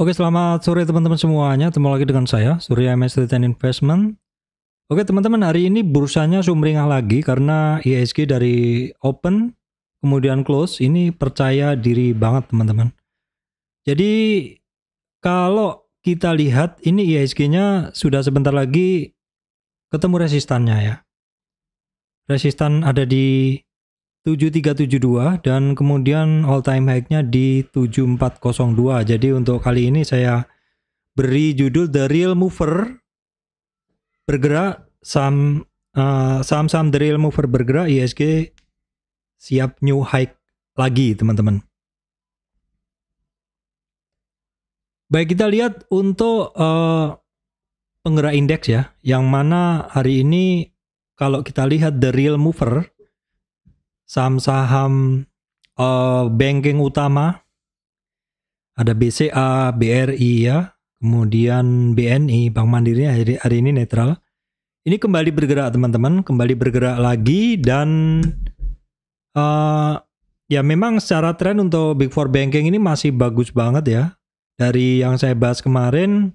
Oke, selamat sore teman-teman semuanya. Ketemu lagi dengan saya, Surya MS Return Investment. Oke, teman-teman, hari ini bursanya sumringah lagi karena IHSG dari open kemudian close ini percaya diri banget, teman-teman. Jadi kalau kita lihat ini IHSG-nya sudah sebentar lagi ketemu resistannya ya. Resistan ada di 7372 dan kemudian all time high-nya di 7402. Jadi untuk kali ini saya beri judul The Real Mover bergerak saham uh, eh, saham-saham The Real Mover bergerak ISG siap new high lagi teman-teman. Baik kita lihat untuk uh, penggerak indeks ya, yang mana hari ini kalau kita lihat The Real Mover saham-saham uh, banking utama ada BCA, BRI ya, kemudian BNI, Bank Mandiri hari, hari ini netral. Ini kembali bergerak teman-teman, kembali bergerak lagi dan uh, ya memang secara tren untuk Big Four Banking ini masih bagus banget ya. Dari yang saya bahas kemarin,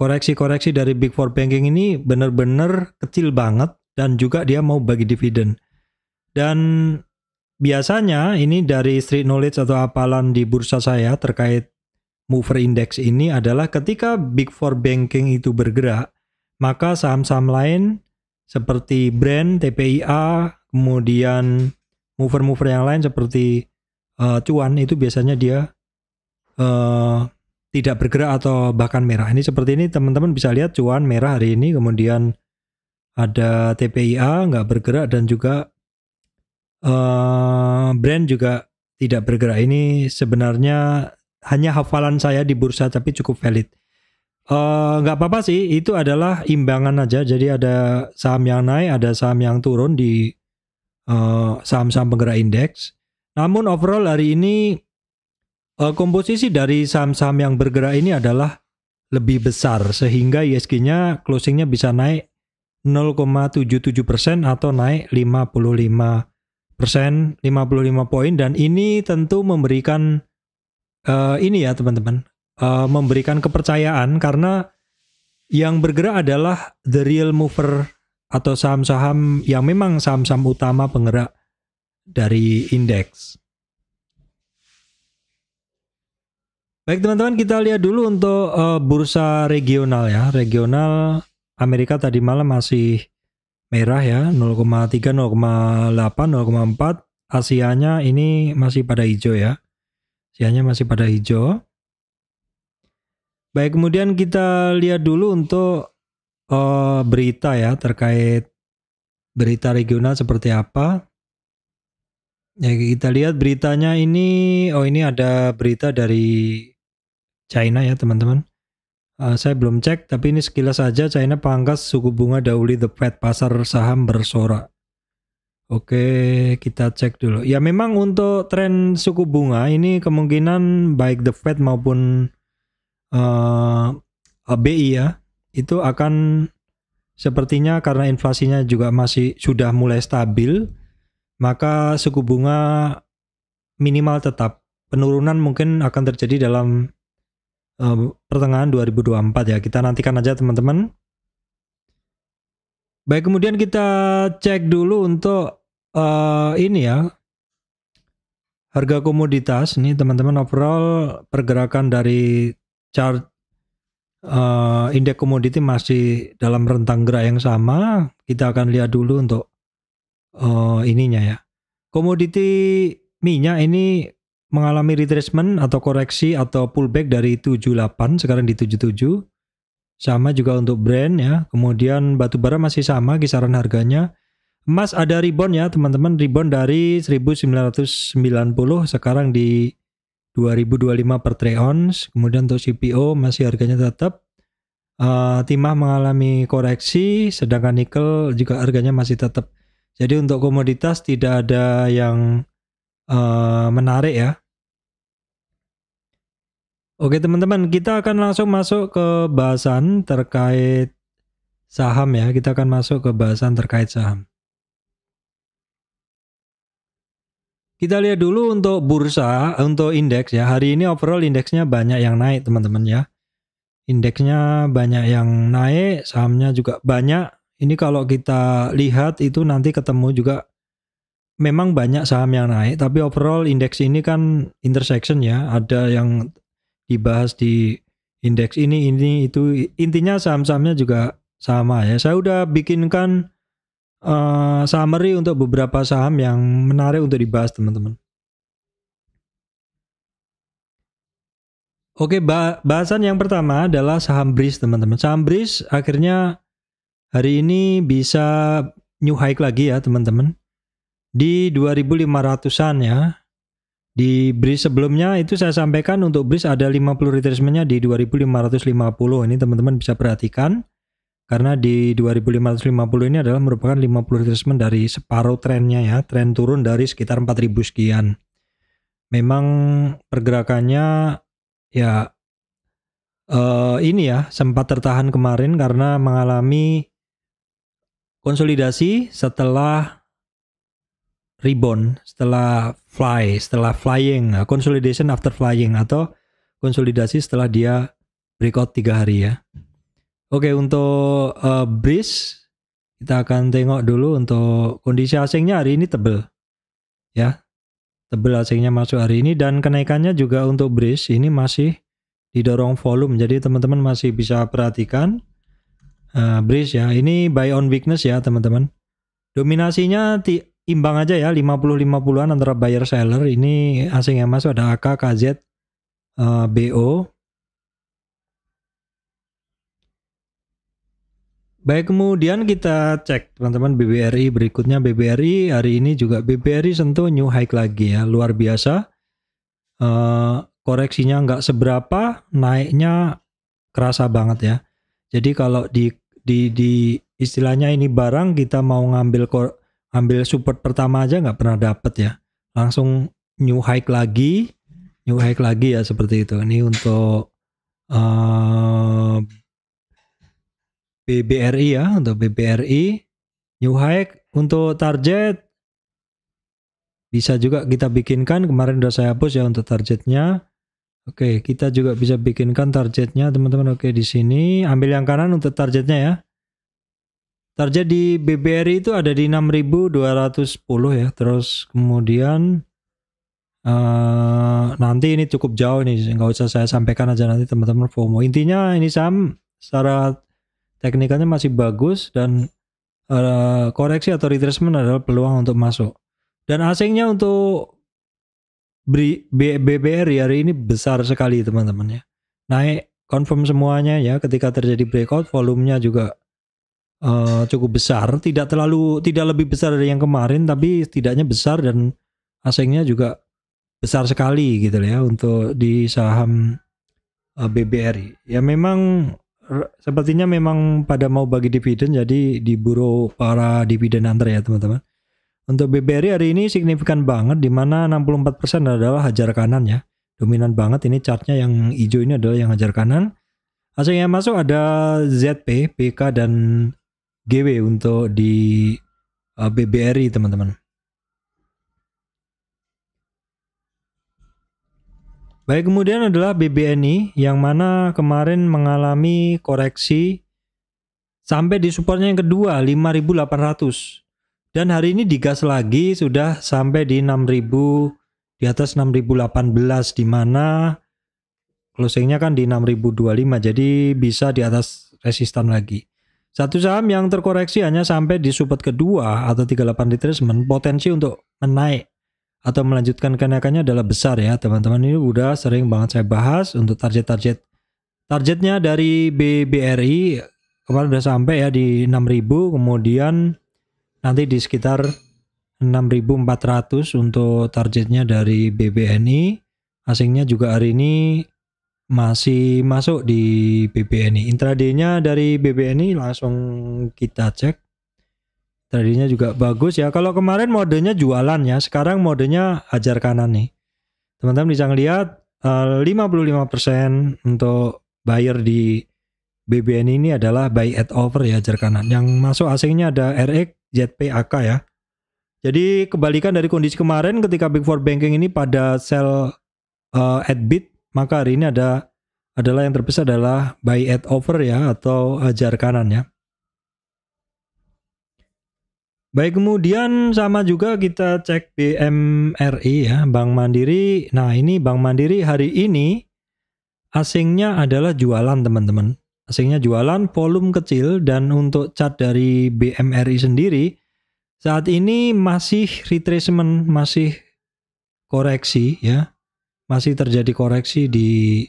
koreksi-koreksi dari Big Four Banking ini benar-benar kecil banget dan juga dia mau bagi dividen. Dan biasanya ini dari street knowledge atau apalan di bursa saya terkait mover index ini adalah ketika big four banking itu bergerak, maka saham-saham lain seperti brand TPIA, kemudian mover-mover yang lain seperti uh, cuan itu biasanya dia uh, tidak bergerak atau bahkan merah. Ini seperti ini teman-teman bisa lihat cuan merah hari ini, kemudian ada TPIA nggak bergerak dan juga uh, brand juga tidak bergerak ini sebenarnya hanya hafalan saya di bursa tapi cukup valid. Eh, nggak uh, apa-apa sih, itu adalah imbangan aja. Jadi ada saham yang naik, ada saham yang turun di saham eh, saham-saham penggerak indeks. Namun overall hari ini uh, komposisi dari saham-saham yang bergerak ini adalah lebih besar sehingga ISG-nya closingnya bisa naik 0,77% atau naik 55 persen 55 poin dan ini tentu memberikan uh, ini ya teman-teman uh, memberikan kepercayaan karena yang bergerak adalah the real mover atau saham-saham yang memang saham-saham utama penggerak dari indeks. Baik teman-teman kita lihat dulu untuk uh, bursa regional ya regional Amerika tadi malam masih merah ya 0,3 0,8 0,4 Asianya ini masih pada hijau ya Asianya masih pada hijau baik kemudian kita lihat dulu untuk uh, berita ya terkait berita regional seperti apa ya kita lihat beritanya ini oh ini ada berita dari China ya teman-teman Eh, saya belum cek, tapi ini sekilas saja China pangkas suku bunga dauli The Fed pasar saham bersorak. Oke, kita cek dulu. Ya memang untuk tren suku bunga ini kemungkinan baik The Fed maupun uh, eh, BI ya, itu akan sepertinya karena inflasinya juga masih sudah mulai stabil, maka suku bunga minimal tetap penurunan mungkin akan terjadi dalam uh, pertengahan 2024 ya. Kita nantikan aja teman-teman. Baik, kemudian kita cek dulu untuk uh, ini ya. Harga komoditas nih teman-teman overall pergerakan dari chart uh, indeks komoditi masih dalam rentang gerak yang sama. Kita akan lihat dulu untuk uh, ininya ya. Komoditi minyak ini mengalami retracement atau koreksi atau pullback dari 78 sekarang di 77. Sama juga untuk brand ya. Kemudian batubara masih sama kisaran harganya. Emas ada rebound ya teman-teman. Rebound dari 1990 sekarang di 2025 per trey ons Kemudian untuk CPO masih harganya tetap. Uh, timah mengalami koreksi sedangkan nikel juga harganya masih tetap. Jadi untuk komoditas tidak ada yang uh, menarik ya. Oke teman-teman, kita akan langsung masuk ke bahasan terkait saham ya. Kita akan masuk ke bahasan terkait saham. Kita lihat dulu untuk bursa, untuk indeks ya. Hari ini overall indeksnya banyak yang naik teman-teman ya. Indeksnya banyak yang naik, sahamnya juga banyak. Ini kalau kita lihat itu nanti ketemu juga memang banyak saham yang naik, tapi overall indeks ini kan intersection ya, ada yang dibahas di indeks ini, ini, itu. Intinya saham-sahamnya juga sama ya. Saya udah bikinkan uh, summary untuk beberapa saham yang menarik untuk dibahas teman-teman. Oke, bahasan yang pertama adalah saham BRIS teman-teman. Saham BRIS akhirnya hari ini bisa new high lagi ya teman-teman di 2500-an ya. Di bridge sebelumnya itu saya sampaikan untuk bridge ada 50 retracementnya di 2550 ini teman-teman bisa perhatikan karena di 2550 ini adalah merupakan 50 retracement dari separuh trennya ya tren turun dari sekitar 4000 sekian memang pergerakannya ya uh, ini ya sempat tertahan kemarin karena mengalami konsolidasi setelah rebound setelah fly, setelah flying, consolidation after flying atau konsolidasi setelah dia breakout tiga hari ya. Oke untuk uh, breeze kita akan tengok dulu untuk kondisi asingnya hari ini tebel ya tebel asingnya masuk hari ini dan kenaikannya juga untuk breeze ini masih didorong volume jadi teman-teman masih bisa perhatikan uh, breeze ya ini buy on weakness ya teman-teman dominasinya imbang aja ya 50-50an antara buyer seller ini asing yang masuk ada AK, KZ, uh, eh, BO. Baik kemudian kita cek teman-teman BBRI berikutnya BBRI hari ini juga BBRI sentuh new high lagi ya luar biasa uh, koreksinya nggak seberapa naiknya kerasa banget ya jadi kalau di di di istilahnya ini barang kita mau ngambil kor ambil support pertama aja nggak pernah dapet ya langsung new hike lagi new hike lagi ya seperti itu ini untuk uh, eh, BBRI ya untuk BBRI new hike untuk target bisa juga kita bikinkan kemarin udah saya hapus ya untuk targetnya oke kita juga bisa bikinkan targetnya teman-teman oke di sini ambil yang kanan untuk targetnya ya Target di BBRI itu ada di 6210 ya. Terus kemudian uh, nanti ini cukup jauh nih, nggak usah saya sampaikan aja nanti teman-teman FOMO. Intinya ini saham secara teknikalnya masih bagus dan uh, koreksi atau retracement adalah peluang untuk masuk. Dan asingnya untuk BBRI hari ini besar sekali teman-teman ya. Naik confirm semuanya ya ketika terjadi breakout volumenya juga uh, cukup besar, tidak terlalu tidak lebih besar dari yang kemarin tapi setidaknya besar dan asingnya juga besar sekali gitu ya untuk di saham uh, eh, BBRI. Ya memang sepertinya memang pada mau bagi dividen jadi diburu para dividen antar ya teman-teman. Untuk BBRI hari ini signifikan banget di mana 64% adalah hajar kanan ya. Dominan banget ini chartnya yang hijau ini adalah yang hajar kanan. Asing yang masuk ada ZP, PK dan GW untuk di uh, eh, BBRI teman-teman. Baik kemudian adalah BBNI yang mana kemarin mengalami koreksi sampai di supportnya yang kedua 5800 dan hari ini digas lagi sudah sampai di 6000 di atas 6018 di mana closingnya kan di 6025 jadi bisa di atas resistan lagi. Satu saham yang terkoreksi hanya sampai di support kedua atau 38 retracement, potensi untuk menaik atau melanjutkan kenaikannya adalah besar ya teman-teman. Ini udah sering banget saya bahas untuk target-target. Targetnya dari BBRI kemarin udah sampai ya di 6000 kemudian nanti di sekitar 6400 untuk targetnya dari BBNI asingnya juga hari ini masih masuk di BBNI. Intraday-nya dari BBNI langsung kita cek. tradinya juga bagus ya. Kalau kemarin modenya jualan ya, sekarang modenya ajar kanan nih. Teman-teman bisa lihat 55% eh, untuk buyer di BBN ini adalah buy at over ya ajar kanan. Yang masuk asingnya ada RX, ZP, AK ya. Jadi kebalikan dari kondisi kemarin ketika Big Four Banking ini pada sell uh, at bid maka hari ini ada adalah yang terbesar adalah buy at over ya atau ajar kanan ya. Baik kemudian sama juga kita cek BMRI ya Bank Mandiri. Nah ini Bank Mandiri hari ini asingnya adalah jualan teman-teman. Asingnya jualan volume kecil dan untuk cat dari BMRI sendiri saat ini masih retracement masih koreksi ya masih terjadi koreksi di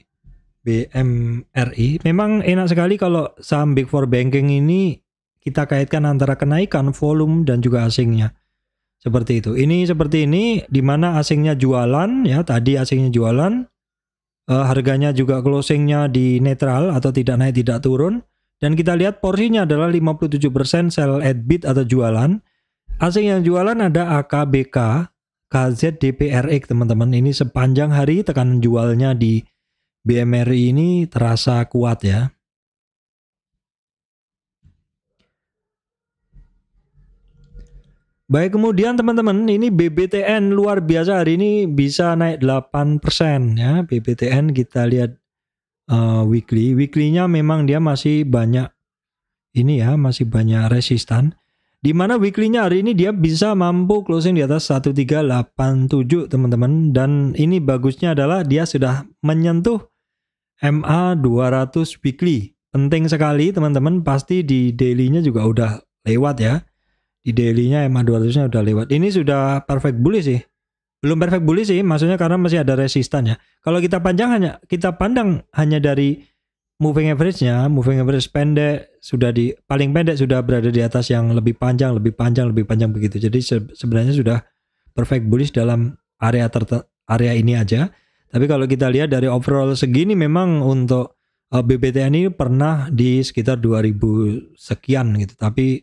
BMRI. Memang enak sekali kalau saham Big Four Banking ini kita kaitkan antara kenaikan volume dan juga asingnya. Seperti itu. Ini seperti ini di mana asingnya jualan ya, tadi asingnya jualan. Uh, harganya juga closingnya di netral atau tidak naik tidak turun dan kita lihat porsinya adalah 57% sell at bid atau jualan. Asing yang jualan ada AKBK KZDPRX teman-teman ini sepanjang hari tekanan jualnya di BMRI ini terasa kuat ya. Baik kemudian teman-teman ini BBTN luar biasa hari ini bisa naik 8% ya BBTN kita lihat uh, weekly Weekly-nya memang dia masih banyak ini ya masih banyak resistan di mana weekly-nya hari ini dia bisa mampu closing di atas 1387 teman-teman dan ini bagusnya adalah dia sudah menyentuh MA 200 weekly. Penting sekali teman-teman pasti di daily-nya juga udah lewat ya. Di daily-nya MA 200-nya udah lewat. Ini sudah perfect bullish sih. Belum perfect bullish sih maksudnya karena masih ada resistan ya. Kalau kita panjang hanya kita pandang hanya dari moving average-nya, moving average pendek sudah di paling pendek sudah berada di atas yang lebih panjang, lebih panjang, lebih panjang begitu. Jadi se sebenarnya sudah perfect bullish dalam area area ini aja. Tapi kalau kita lihat dari overall segini memang untuk uh, eh, BBTN ini pernah di sekitar 2000 sekian gitu. Tapi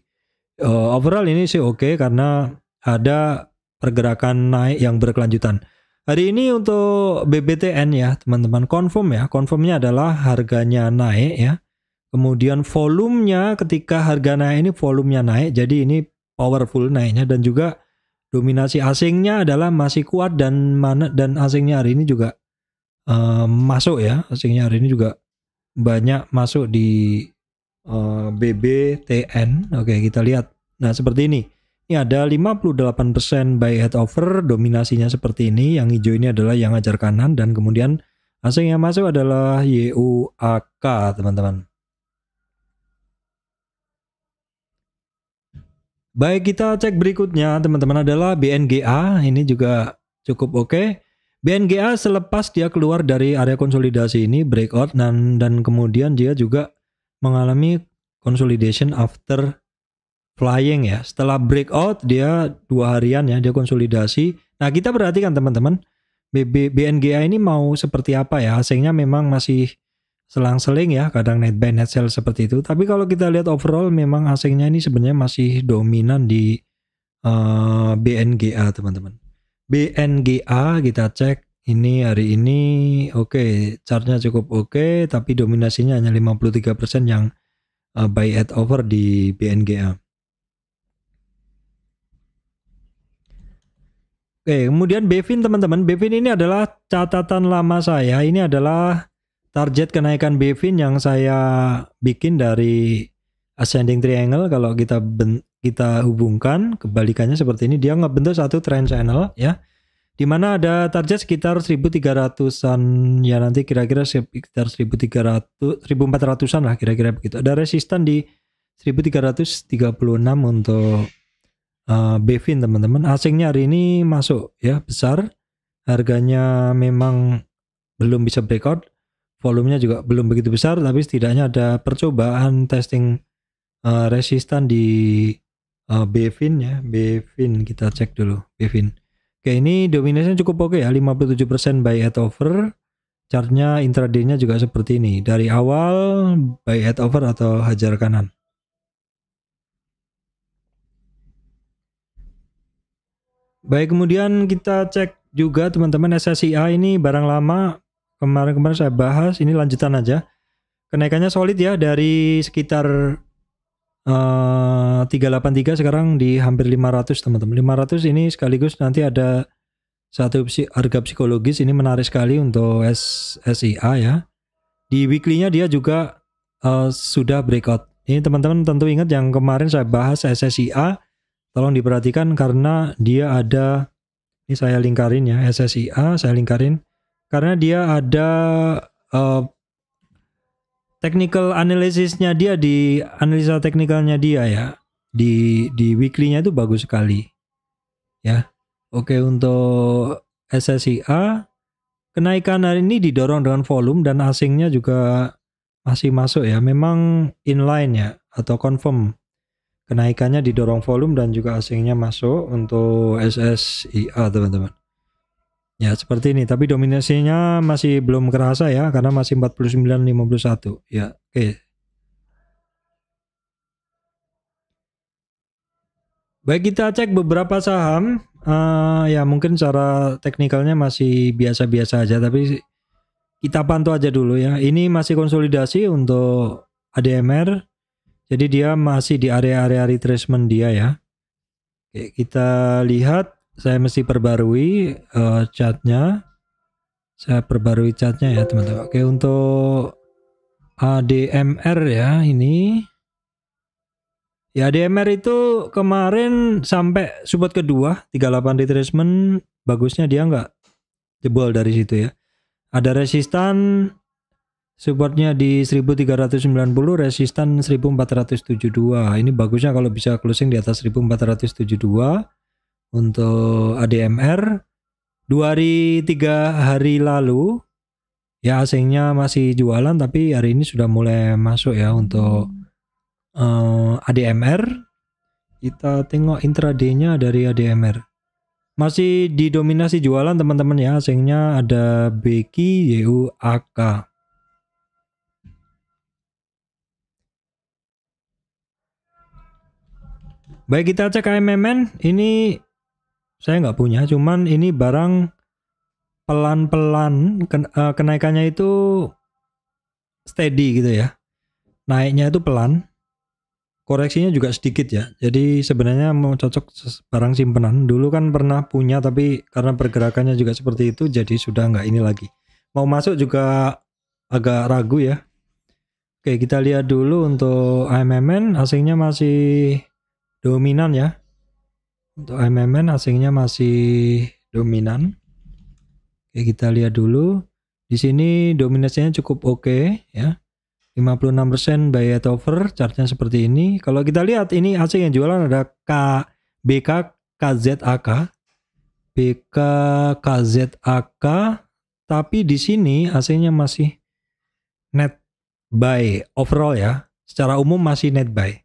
uh, overall ini sih oke okay karena ada pergerakan naik yang berkelanjutan. Hari ini untuk BBTN ya teman-teman confirm ya. Confirmnya adalah harganya naik ya. Kemudian volumenya ketika harga naik ini volumenya naik. Jadi ini powerful naiknya dan juga dominasi asingnya adalah masih kuat dan mana dan asingnya hari ini juga uh, masuk ya. Asingnya hari ini juga banyak masuk di uh, eh, BBTN. Oke, kita lihat. Nah, seperti ini. Ini ya, ada 58% buy head over, dominasinya seperti ini. Yang hijau ini adalah yang ajar kanan dan kemudian asing yang masuk adalah YUAK, teman-teman. Baik, kita cek berikutnya, teman-teman adalah BNGA. Ini juga cukup oke. Okay. BNGA selepas dia keluar dari area konsolidasi ini breakout dan dan kemudian dia juga mengalami consolidation after flying ya. Setelah breakout dia dua harian ya, dia konsolidasi. Nah kita perhatikan teman-teman, BNGA ini mau seperti apa ya? Asingnya memang masih selang-seling ya, kadang net buy net sell seperti itu. Tapi kalau kita lihat overall memang asingnya ini sebenarnya masih dominan di uh, eh, BNGA teman-teman. BNGA kita cek ini hari ini oke okay, chartnya cukup oke okay, tapi dominasinya hanya 53% yang uh, buy at over di BNGA. Oke, kemudian Bevin teman-teman, Bevin ini adalah catatan lama saya. Ini adalah target kenaikan Bevin yang saya bikin dari ascending triangle kalau kita kita hubungkan kebalikannya seperti ini dia ngebentuk satu trend channel ya. Di mana ada target sekitar 1300-an ya nanti kira-kira sekitar 1300 1400-an lah kira-kira begitu. Ada resisten di 1336 untuk uh, Bevin teman-teman. Asingnya hari ini masuk ya besar. Harganya memang belum bisa breakout. Volumenya juga belum begitu besar tapi setidaknya ada percobaan testing uh, resistan di uh, Bevin ya. Bevin kita cek dulu Bevin. Oke, ini dominasinya cukup oke ya, 57% buy at over. Chartnya intraday-nya juga seperti ini. Dari awal buy at over atau hajar kanan. Baik, kemudian kita cek juga teman-teman SSIA ini barang lama kemarin-kemarin saya bahas, ini lanjutan aja. Kenaikannya solid ya dari sekitar uh, eh, 383 sekarang di hampir 500 teman-teman. 500 ini sekaligus nanti ada satu harga psikologis ini menarik sekali untuk SSIA ya. Di weekly-nya dia juga uh, sudah breakout. Ini teman-teman tentu ingat yang kemarin saya bahas SSIA Tolong diperhatikan karena dia ada, ini saya lingkarin ya, SSIA saya lingkarin, karena dia ada uh, technical analisisnya dia di analisa teknikalnya dia ya di di weekly-nya itu bagus sekali. Ya. Oke, untuk SSIA kenaikan hari ini didorong dengan volume dan asingnya juga masih masuk ya. Memang inline ya atau confirm kenaikannya didorong volume dan juga asingnya masuk untuk SSIA teman-teman ya seperti ini tapi dominasinya masih belum kerasa ya karena masih 4951 ya oke okay. baik kita cek beberapa saham uh, ya mungkin secara teknikalnya masih biasa-biasa aja tapi kita pantau aja dulu ya ini masih konsolidasi untuk ADMR jadi dia masih di area-area retracement dia ya. Oke, kita lihat saya mesti perbarui uh, eh, catnya. Saya perbarui catnya ya teman-teman. Oke untuk ADMR ya ini. Ya ADMR itu kemarin sampai support kedua 38 retracement bagusnya dia nggak jebol dari situ ya. Ada resistan Supportnya di 1390, resistan 1472. Ini bagusnya kalau bisa closing di atas 1472 untuk ADMR. Dua hari, tiga hari lalu ya asingnya masih jualan tapi hari ini sudah mulai masuk ya untuk uh, eh, ADMR. Kita tengok intraday-nya dari ADMR. Masih didominasi jualan teman-teman ya asingnya ada BQ YU AK. Baik kita cek mmn ini saya nggak punya, cuman ini barang pelan-pelan eh, kenaikannya itu steady gitu ya. Naiknya itu pelan, koreksinya juga sedikit ya. Jadi sebenarnya mau cocok barang simpenan Dulu kan pernah punya tapi karena pergerakannya juga seperti itu jadi sudah nggak ini lagi. Mau masuk juga agak ragu ya. Oke kita lihat dulu untuk AMMN asingnya masih dominan ya. Untuk MMN asingnya masih dominan. Oke, kita lihat dulu. Di sini dominasinya cukup oke okay, ya. 56% buy at over, chartnya seperti ini. Kalau kita lihat ini asing yang jualan ada K, BK, KZAK. BK, KZAK. Tapi di sini asingnya masih net buy overall ya. Secara umum masih net buy.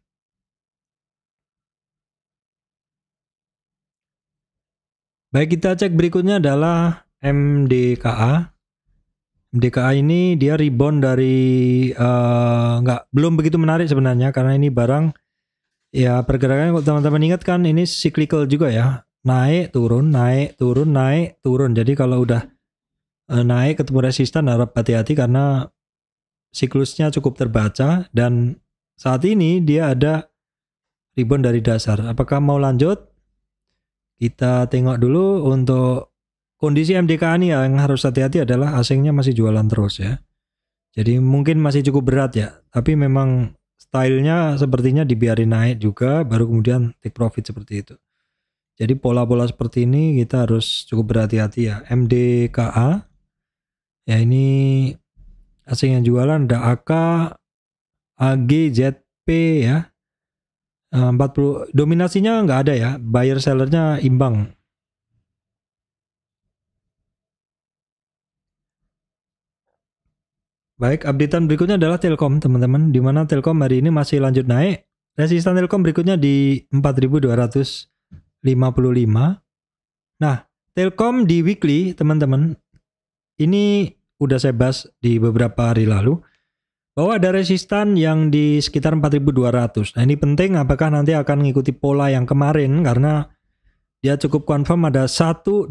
Baik, kita cek berikutnya adalah MDKA. MDKA ini dia rebound dari uh, belum begitu menarik sebenarnya karena ini barang ya pergerakannya kalau teman-teman ingat kan ini cyclical juga ya. Naik, turun, naik, turun, naik, turun. Jadi kalau udah uh, naik ketemu resisten harap hati-hati karena siklusnya cukup terbaca dan saat ini dia ada rebound dari dasar. Apakah mau lanjut? Kita tengok dulu untuk kondisi MDK ini ya, yang harus hati-hati adalah asingnya masih jualan terus ya. Jadi mungkin masih cukup berat ya, tapi memang stylenya sepertinya dibiarin naik juga baru kemudian take profit seperti itu. Jadi pola-pola seperti ini kita harus cukup berhati-hati ya. MDKA ya ini asing yang jualan ada AK, AGZP ya. 40 eh, dominasinya nggak ada ya, buyer sellernya imbang. Baik, updatean berikutnya adalah Telkom, teman-teman. Di mana Telkom hari ini masih lanjut naik. resistan Telkom berikutnya di 4255. Nah, Telkom di weekly, teman-teman. Ini udah saya bahas di beberapa hari lalu bahwa ada resistan yang di sekitar 4200. Nah, ini penting apakah nanti akan mengikuti pola yang kemarin karena dia cukup confirm ada 1 2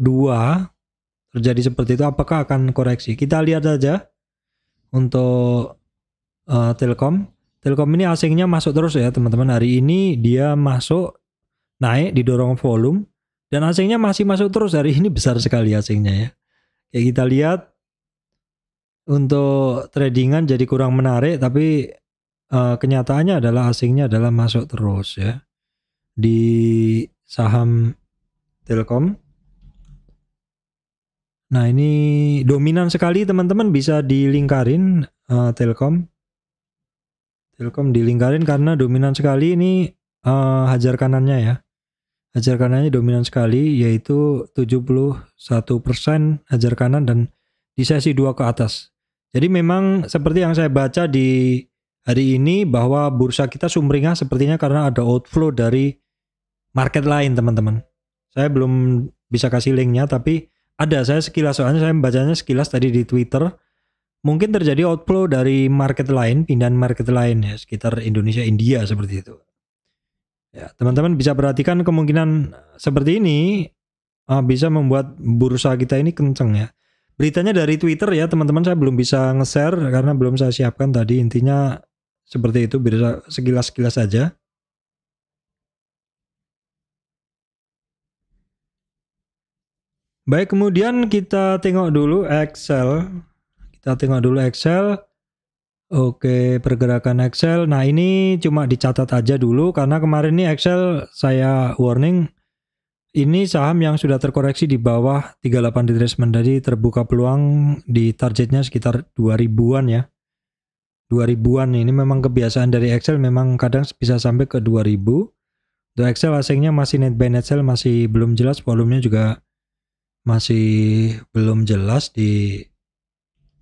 terjadi seperti itu apakah akan koreksi. Kita lihat saja untuk uh, Telkom. Telkom ini asingnya masuk terus ya, teman-teman. Hari ini dia masuk naik didorong volume dan asingnya masih masuk terus hari ini besar sekali asingnya ya. Oke, kita lihat untuk tradingan jadi kurang menarik tapi uh, kenyataannya adalah asingnya adalah masuk terus ya di saham Telkom. Nah, ini dominan sekali teman-teman bisa dilingkarin uh, Telkom. Telkom dilingkarin karena dominan sekali ini uh, hajar kanannya ya. Hajar kanannya dominan sekali yaitu 71% hajar kanan dan di sesi 2 ke atas. Jadi memang seperti yang saya baca di hari ini bahwa bursa kita sumringah sepertinya karena ada outflow dari market lain teman-teman. Saya belum bisa kasih linknya tapi ada saya sekilas soalnya saya membacanya sekilas tadi di Twitter. Mungkin terjadi outflow dari market lain, pindahan market lain ya sekitar Indonesia India seperti itu. Ya, teman-teman bisa perhatikan kemungkinan seperti ini ah, bisa membuat bursa kita ini kenceng ya. Beritanya dari Twitter ya teman-teman saya belum bisa nge-share karena belum saya siapkan tadi intinya seperti itu bisa sekilas-sekilas saja. Baik kemudian kita tengok dulu Excel. Kita tengok dulu Excel. Oke pergerakan Excel. Nah ini cuma dicatat aja dulu karena kemarin ini Excel saya warning ini saham yang sudah terkoreksi di bawah 38 retracement tadi terbuka peluang di targetnya sekitar 2000-an ya. 2000-an ini memang kebiasaan dari Excel memang kadang bisa sampai ke 2000. Untuk Excel asingnya masih net by net sell masih belum jelas volumenya juga masih belum jelas di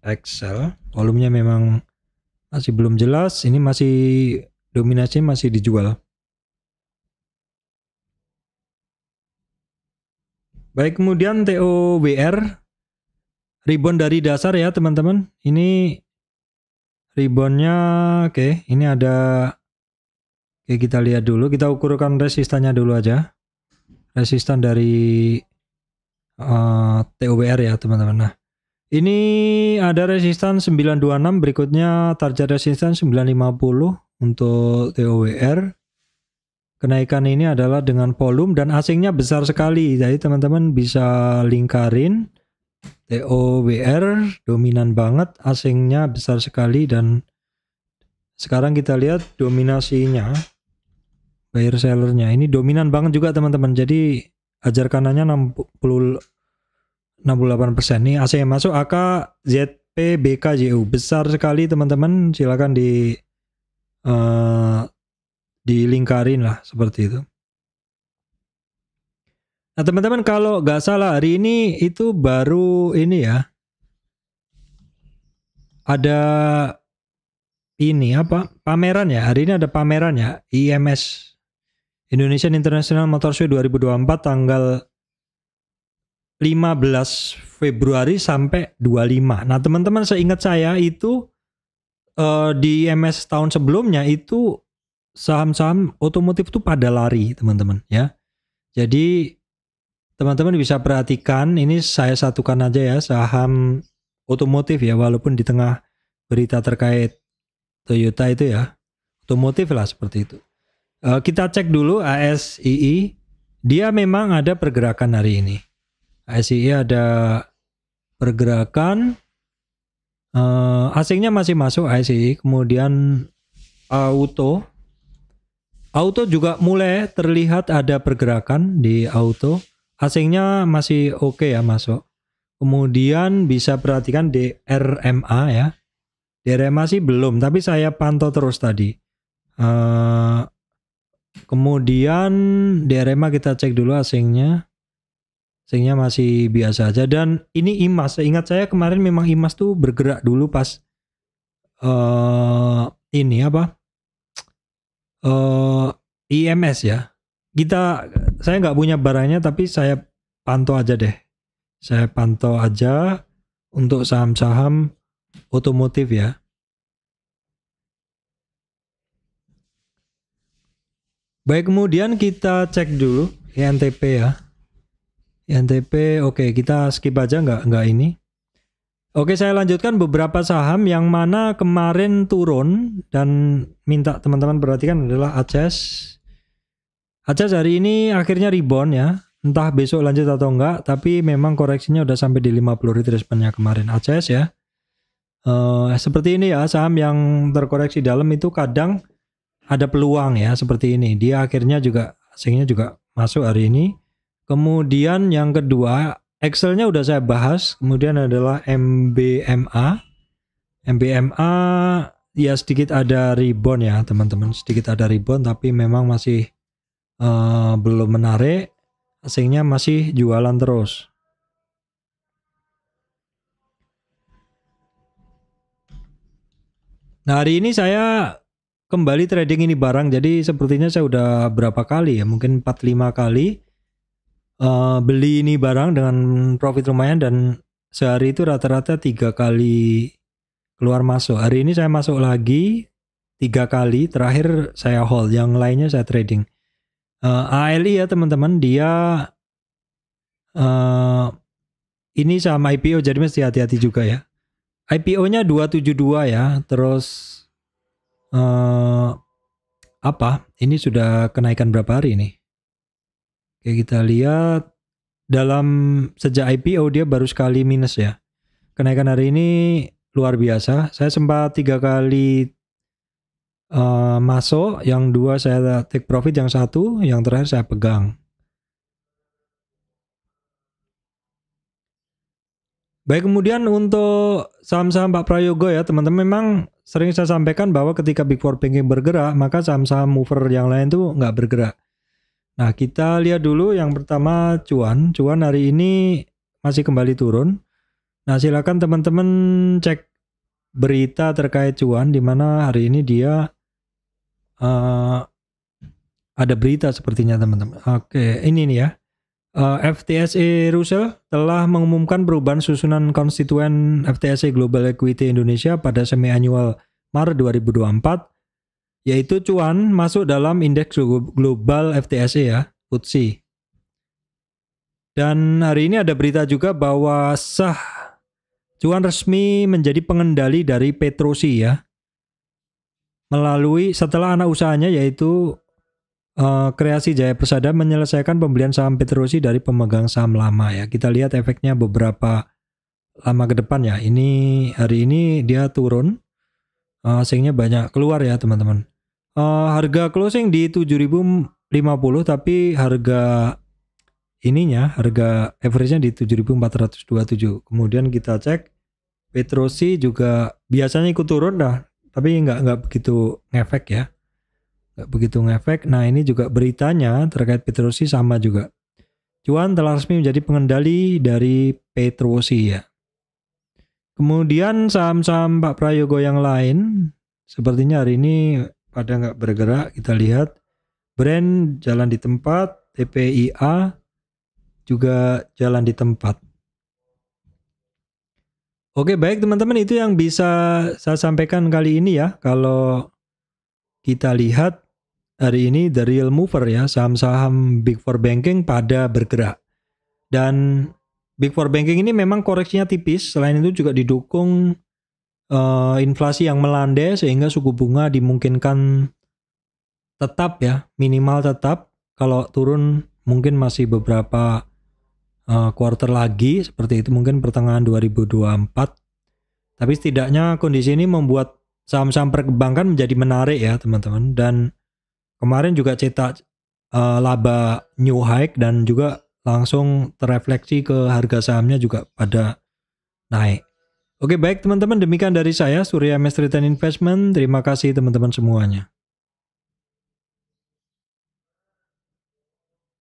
Excel. Volumenya memang masih belum jelas, ini masih dominasi masih dijual. Baik, kemudian TOWR ribbon dari dasar ya, teman-teman. Ini ribbonnya oke, okay, ini ada Oke, okay, kita lihat dulu, kita ukurkan resistannya dulu aja. Resistan dari uh, eh, TOWR ya, teman-teman. Nah, ini ada resistan 926, berikutnya target resistan 950 untuk TOWR. Kenaikan ini adalah dengan volume dan asingnya besar sekali. Jadi teman-teman bisa lingkarin TOWR dominan banget, asingnya besar sekali dan sekarang kita lihat dominasinya buyer sellernya ini dominan banget juga teman-teman. Jadi ajar kanannya 60 68% nih AC yang masuk AK ZP BK JU besar sekali teman-teman silakan di uh, dilingkarin lah seperti itu. Nah teman-teman kalau nggak salah hari ini itu baru ini ya ada ini apa pameran ya hari ini ada pameran ya IMS Indonesian International Motor Show 2024 tanggal 15 Februari sampai 25. Nah teman-teman seingat saya itu uh, di IMS tahun sebelumnya itu saham-saham otomotif itu pada lari, teman-teman ya. Jadi teman-teman bisa perhatikan ini saya satukan aja ya saham otomotif ya walaupun di tengah berita terkait Toyota itu ya. Otomotif lah seperti itu. e, kita cek dulu ASII. Dia memang ada pergerakan hari ini. ASII ada pergerakan e, asingnya masih masuk ASII, kemudian auto Auto juga mulai terlihat ada pergerakan di auto. Asingnya masih oke okay ya masuk. Kemudian bisa perhatikan DRMA ya. DRMA sih belum, tapi saya pantau terus tadi. Uh, kemudian DRMA kita cek dulu asingnya. Asingnya masih biasa aja dan ini IMAS. Ingat saya kemarin memang IMAS tuh bergerak dulu pas uh, ini apa? uh, eh, IMS ya. Kita saya nggak punya barangnya tapi saya pantau aja deh. Saya pantau aja untuk saham-saham otomotif ya. Baik, kemudian kita cek dulu INTP ya. INTP, oke, okay, kita skip aja nggak nggak ini. Oke, saya lanjutkan beberapa saham yang mana kemarin turun dan minta teman-teman perhatikan adalah Aces. Aces hari ini akhirnya rebound ya. Entah besok lanjut atau enggak, tapi memang koreksinya udah sampai di 50 responnya kemarin Aces ya. Uh, seperti ini ya, saham yang terkoreksi dalam itu kadang ada peluang ya seperti ini. Dia akhirnya juga asingnya juga masuk hari ini. Kemudian yang kedua Excelnya udah saya bahas, kemudian adalah MBMA. MBMA ya sedikit ada rebound ya teman-teman, sedikit ada rebound tapi memang masih uh, belum menarik, asingnya masih jualan terus. Nah hari ini saya kembali trading ini barang, jadi sepertinya saya udah berapa kali ya, mungkin 4-5 kali Eh, beli ini barang dengan profit lumayan dan sehari itu rata-rata tiga kali keluar masuk. Hari ini saya masuk lagi tiga kali, terakhir saya hold, yang lainnya saya trading. Uh, eh, ALI ya teman-teman, dia uh, ini sama IPO jadi mesti hati-hati juga ya. IPO-nya 272 ya, terus uh, apa? Ini sudah kenaikan berapa hari ini? Oke kita lihat dalam sejak IPO dia baru sekali minus ya. Kenaikan hari ini luar biasa. Saya sempat tiga kali uh, masuk, yang dua saya take profit, yang satu, yang terakhir saya pegang. Baik, kemudian untuk saham-saham Pak Prayogo ya, teman-teman memang sering saya sampaikan bahwa ketika Big Four Banking bergerak, maka saham-saham mover yang lain tuh nggak bergerak. Nah, kita lihat dulu yang pertama cuan. Cuan hari ini masih kembali turun. Nah, silakan teman-teman cek berita terkait cuan di mana hari ini dia uh, ada berita sepertinya teman-teman. Oke, ini nih ya. Eh, FTSE Russell telah mengumumkan perubahan susunan konstituen FTSE Global Equity Indonesia pada semi annual Maret 2024 yaitu cuan masuk dalam indeks global FTSE ya, FTSE. Dan hari ini ada berita juga bahwa sah cuan resmi menjadi pengendali dari Petrosi ya. Melalui setelah anak usahanya yaitu uh, Kreasi Jaya Persada menyelesaikan pembelian saham Petrosi dari pemegang saham lama ya. Kita lihat efeknya beberapa lama ke depan ya. Ini hari ini dia turun, uh, eh, asingnya banyak keluar ya teman-teman. Eh, harga closing di 7050 tapi harga ininya harga average-nya di 7427. Kemudian kita cek Petrosi juga biasanya ikut turun dah, tapi nggak nggak begitu ngefek ya. Nggak begitu ngefek. Nah, ini juga beritanya terkait Petrosi sama juga. Cuan telah resmi menjadi pengendali dari Petrosi ya. Kemudian saham-saham Pak Prayogo yang lain, sepertinya hari ini pada nggak bergerak kita lihat brand jalan di tempat TPIA juga jalan di tempat Oke baik teman-teman itu yang bisa saya sampaikan kali ini ya kalau kita lihat hari ini the real mover ya saham-saham big four banking pada bergerak dan big four banking ini memang koreksinya tipis selain itu juga didukung uh, inflasi yang melandai sehingga suku bunga dimungkinkan tetap ya minimal tetap kalau turun mungkin masih beberapa uh, quarter lagi seperti itu mungkin pertengahan 2024 tapi setidaknya kondisi ini membuat saham-saham perbankan menjadi menarik ya teman-teman dan kemarin juga cetak uh, laba new high dan juga langsung terefleksi ke harga sahamnya juga pada naik Oke baik teman-teman demikian dari saya Surya Mestri Ten Investment. Terima kasih teman-teman semuanya.